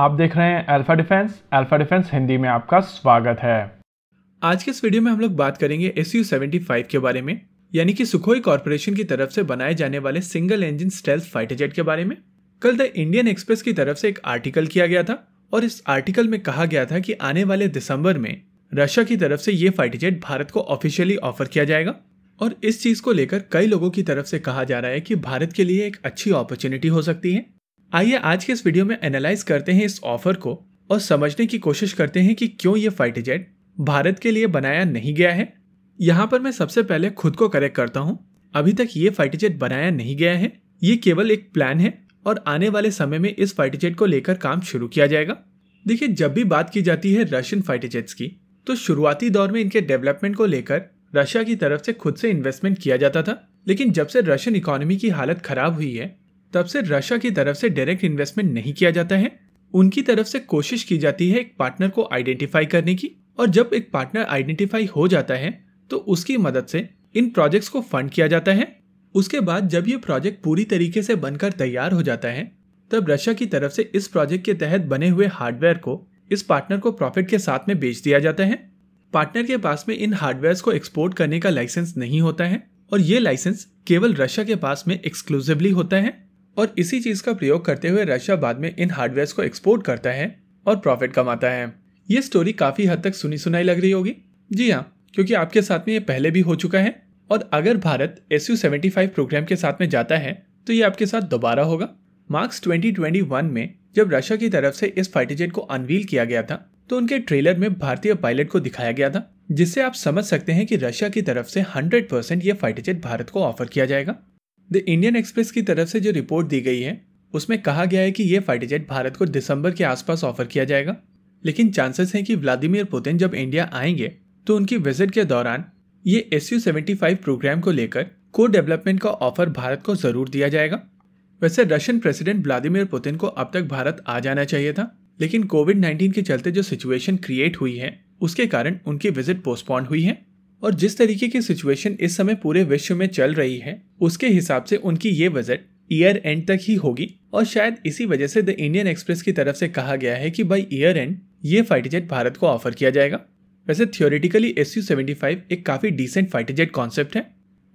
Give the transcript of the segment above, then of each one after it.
आप देख रहे हैं Alpha Defence Alpha Defence Hindi में आपका स्वागत है आज के इस वीडियो में हम लोग बात करेंगे एस यू के बारे में यानी कि सुखोई कॉर्पोरेशन की तरफ से बनाए जाने वाले single engine stealth fighter jet के बारे में कल द इंडियन एक्सप्रेस की तरफ से एक आर्टिकल किया गया था और इस आर्टिकल में कहा गया था कि आने वाले दिसंबर में रशिया की तरफ से ये फाइटर जेट भारत को ऑफिशियली ऑफर किया जाएगा और इस चीज को लेकर कई लोगों की तरफ से कहा जा रहा है कि भारत के लिए एक अच्छी अपॉर्चुनिटी हो सकती है आइए आज के इस वीडियो में एनालाइज करते हैं इस ऑफर को और समझने की कोशिश करते हैं कि क्यों ये फाइटर जेट भारत के लिए बनाया नहीं गया है यहाँ पर मैं सबसे पहले खुद को करेक्ट करता हूँ अभी तक ये फाइटर जेट बनाया नहीं गया है ये केवल एक प्लान है और आने वाले समय में इस फाइटर जेट को लेकर काम शुरू किया जाएगा देखिए जब भी बात की जाती है रशियन फाइटर जेट्स की तो शुरुआती दौर में इनके डेवलपमेंट को लेकर रशिया की तरफ से खुद से इन्वेस्टमेंट किया जाता था लेकिन जब से रशियन इकोनॉमी की हालत खराब हुई है तब से रशिया की तरफ से डायरेक्ट इन्वेस्टमेंट नहीं किया जाता है उनकी तरफ से कोशिश की जाती है एक पार्टनर को आइडेंटिफाई करने की और जब एक पार्टनर आइडेंटिफाई हो जाता है तो उसकी मदद से इन प्रोजेक्ट्स को फंड किया जाता है उसके बाद जब ये प्रोजेक्ट पूरी तरीके से बनकर तैयार हो जाता है तब रशिया की तरफ से इस प्रोजेक्ट के तहत बने हुए हार्डवेयर को इस पार्टनर को प्रॉफिट के साथ में बेच दिया जाता है पार्टनर के पास में इन हार्डवेयर को एक्सपोर्ट करने का लाइसेंस नहीं होता है और ये लाइसेंस केवल रशिया के पास में एक्सक्लूसिवली होता है और इसी चीज का प्रयोग करते हुए रशिया बाद में इन हार्डवेयर को एक्सपोर्ट करता है और प्रॉफिट कमाता है ये स्टोरी काफी हद तक सुनी सुनाई लग रही होगी जी हाँ क्योंकि आपके साथ में ये पहले भी हो चुका है और अगर भारत एस यू प्रोग्राम के साथ में जाता है तो ये आपके साथ दोबारा होगा मार्क्स 2021 में जब रशिया की तरफ से इस फाइटर जेट को अनवील किया गया था तो उनके ट्रेलर में भारतीय पायलट को दिखाया गया था जिससे आप समझ सकते हैं कि रशिया की तरफ से 100 परसेंट ये फाइटर जेट भारत को ऑफर किया जाएगा द इंडियन एक्सप्रेस की तरफ से जो रिपोर्ट दी गई है उसमें कहा गया है कि ये फाइटर जेट भारत को दिसंबर के आसपास ऑफर किया जाएगा लेकिन चांसेस हैं कि व्लादिमीर पुतिन जब इंडिया आएंगे तो उनकी विजिट के दौरान ये एस यू प्रोग्राम को लेकर को डेवलपमेंट का ऑफर भारत को ज़रूर दिया जाएगा वैसे रशियन प्रेसिडेंट व्लादिमीर पुतिन को अब तक भारत आ जाना चाहिए था लेकिन कोविड 19 के चलते जो सिचुएशन क्रिएट हुई है उसके कारण उनकी विजिट पोस्टपोन हुई है और जिस तरीके की सिचुएशन इस समय पूरे विश्व में चल रही है उसके हिसाब से उनकी ये बजट ईयर एंड तक ही होगी और शायद इसी वजह से द इंडियन एक्सप्रेस की तरफ से कहा गया है कि बाई ईयर एंड ये फाइटर जेट भारत को ऑफर किया जाएगा वैसे theoretically S U seventy five एक काफ़ी डिसेंट फाइटर जेट कॉन्सेप्ट है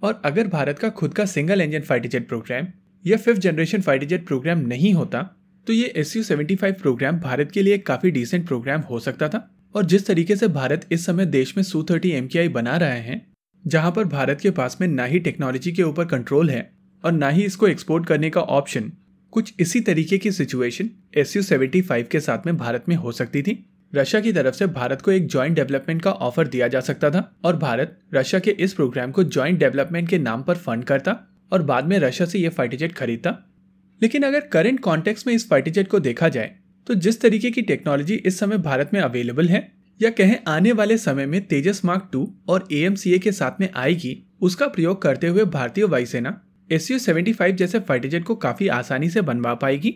और अगर भारत का खुद का single engine fighter jet programme या fifth generation fighter jet programme नहीं होता तो ये S U seventy five programme Bharat के लिए काफ़ी डिसेंट प्रोग्राम हो सकता था और जिस तरीके से भारत इस समय देश में सू थर्टी एम बना रहे हैं जहां पर भारत के पास में ना ही टेक्नोलॉजी के ऊपर कंट्रोल है और ना ही इसको एक्सपोर्ट करने का ऑप्शन कुछ इसी तरीके की situation S U seventy five के साथ में भारत में हो सकती थी रशिया की तरफ से भारत को एक जॉइंट डेवलपमेंट का ऑफर दिया जा सकता था और भारत रशिया के इस प्रोग्राम को जॉइंट डेवलपमेंट के नाम पर फंड करता और बाद में रशिया से यह फाइटर जेट खरीदता लेकिन अगर करंट कॉन्टेक्स्ट में इस फाइटर जेट को देखा जाए तो जिस तरीके की टेक्नोलॉजी इस समय भारत में अवेलेबल है या कहें आने वाले समय में तेजस मार्क टू और ए के साथ में आएगी उसका प्रयोग करते हुए भारतीय वायुसेना एस सेवेंटी फाइव जैसे फाइटर को काफी आसानी से बनवा पाएगी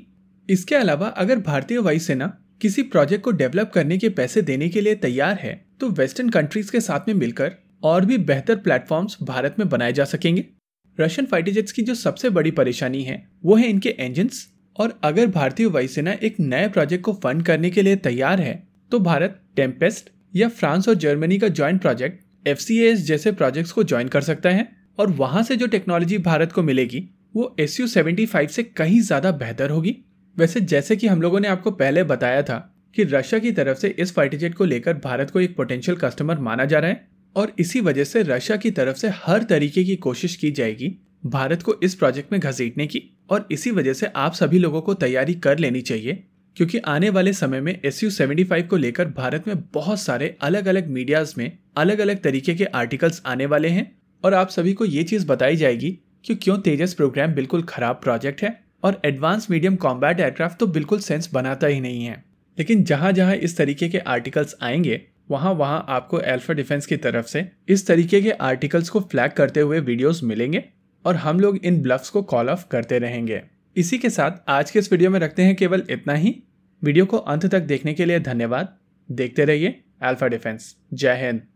इसके अलावा अगर भारतीय वायुसेना किसी प्रोजेक्ट को डेवलप करने के पैसे देने के लिए तैयार है तो वेस्टर्न कंट्रीज के साथ में मिलकर और भी बेहतर प्लेटफॉर्म्स भारत में बनाए जा सकेंगे रशियन फाइटर जेट्स की जो सबसे बड़ी परेशानी है वो है इनके इंजन्स और अगर भारतीय वायुसेना एक नए प्रोजेक्ट को फंड करने के लिए तैयार है तो भारत टेम्पेस्ट या फ्रांस और जर्मनी का ज्वाइंट प्रोजेक्ट एफ जैसे प्रोजेक्ट्स को ज्वाइन कर सकता है और वहां से जो टेक्नोलॉजी भारत को मिलेगी वो एस यू से कहीं ज़्यादा बेहतर होगी वैसे जैसे कि हम लोगों ने आपको पहले बताया था कि रशिया की तरफ से इस जेट को लेकर भारत को एक पोटेंशियल कस्टमर माना जा रहा है और इसी वजह से रशिया की तरफ से हर तरीके की कोशिश की जाएगी भारत को इस प्रोजेक्ट में घसीटने की और इसी वजह से आप सभी लोगों को तैयारी कर लेनी चाहिए क्योंकि आने वाले समय में एस यू को लेकर भारत में बहुत सारे अलग अलग मीडियाज़ में अलग अलग तरीके के आर्टिकल्स आने वाले हैं और आप सभी को ये चीज़ बताई जाएगी कि क्यों तेजस प्रोग्राम बिल्कुल ख़राब प्रोजेक्ट है और एडवांस मीडियम कॉम्बैट एयरक्राफ्ट तो बिल्कुल सेंस बनाता ही नहीं है लेकिन जहाँ जहाँ इस तरीके के आर्टिकल्स आएंगे वहाँ वहाँ आपको एल्फा डिफेंस की तरफ से इस तरीके के आर्टिकल्स को फ्लैग करते हुए वीडियोस मिलेंगे और हम लोग इन ब्लफ्स को कॉल ऑफ करते रहेंगे इसी के साथ आज के इस वीडियो में रखते हैं केवल इतना ही वीडियो को अंत तक देखने के लिए धन्यवाद देखते रहिए अल्फा डिफेंस जय हिंद